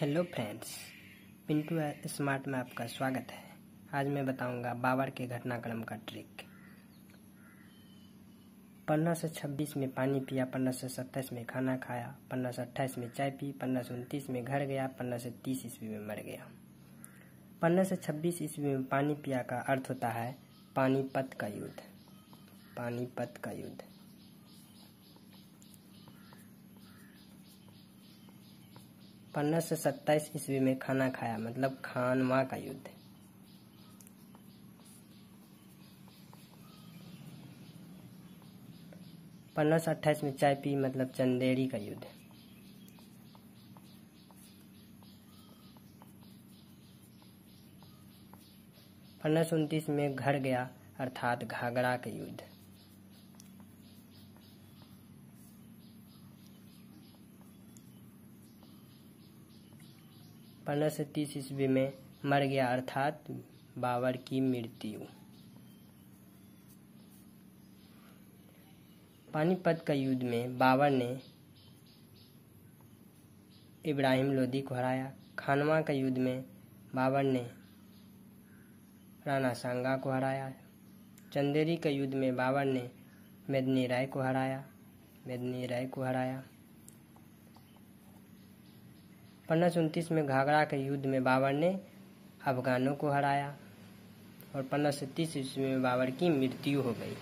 hello friends Pintu smart में आपका स्वागत है आज मैं बताऊंगा बाबर के घटनाक्रम का ट्रिक पंद्रह सौ छब्बीस में पानी पिया पंद्रह सौ सत्ताईस में खाना खाया पंद्रह सौ अट्ठाईस में चाय पी पंद्रह सौ उनतीस में घर गया पंद्रह सौ तीस ईस्वी में मर गया पंद्रह सौ छब्बीस ईस्वी में पानी पिया का अर्थ होता है पानीपत का युद्ध पानीपत का युद्ध पन्द्रह से सत्ताईस ईस्वी में खाना खाया मतलब खानवा का युद्ध पन्द्रह सौ अट्ठाईस में चाय पी मतलब चंदेरी का युद्ध पन्ना सौ उनतीस में घर गया अर्थात घाघरा का युद्ध पंद्रह सौ तीस ईस्वी में मर गया अर्थात बाबर की मृत्यु पानीपत का युद्ध में बाबर ने इब्राहिम लोधी को हराया खानवा का युद्ध में बाबर ने राणा सांगा को हराया चंदेरी का युद्ध में बाबर ने मेदनी राय को हराया मेदनी राय को हराया पंद्रह में घाघरा के युद्ध में बाबर ने अफगानों को हराया और पंद्रह सौ तीस ईस्वी में बाबर की मृत्यु हो गई